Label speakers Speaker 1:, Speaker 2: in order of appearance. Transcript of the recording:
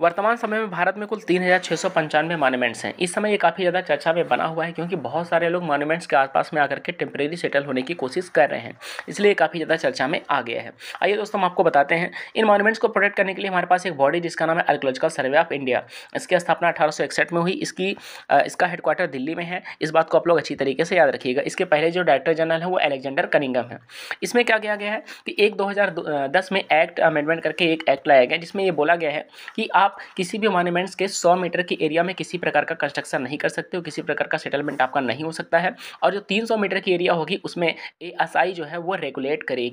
Speaker 1: वर्तमान समय में भारत में कुल तीन हज़ार छः सौ पंचानवे मॉन्यूमेंट्स हैं इस समय ये काफ़ी ज़्यादा चर्चा में बना हुआ है क्योंकि बहुत सारे लोग मॉन्यूमेंट्स के आसपास में आकर के टेम्परेरी सेटल होने की कोशिश कर रहे हैं इसलिए काफ़ी ज़्यादा चर्चा में आ गया है आइए दोस्तों हम आपको बताते हैं इन मॉन्यूमेंट्स को प्रोटेक्ट करने के लिए हमारे पास एक बॉडी जिसका नाम है आर्कोलॉजिकल सर्वे ऑफ इंडिया इसकी स्थापना अठारह में हुई इसकी इसका हेडक्वार्टर दिल्ली में है इस बात को आप लोग अच्छी तरीके से याद रखिएगा इसके पहले जो डायरेक्टर जनरल है वो एलेक्जेंडर कनिंगम है इसमें क्या किया गया है कि एक दो में एक्ट अमेंडमेंट करके एक एक्ट लाया गया जिसमें यह बोला गया है कि आप आप किसी भी मॉन्यूमेंट्स के सौ मीटर की एरिया में किसी प्रकार का कंस्ट्रक्शन नहीं कर सकते हो किसी प्रकार का सेटलमेंट आपका नहीं हो सकता है और जो तीन मीटर की एरिया होगी उसमें ए जो है वो रेगुलेट करेगी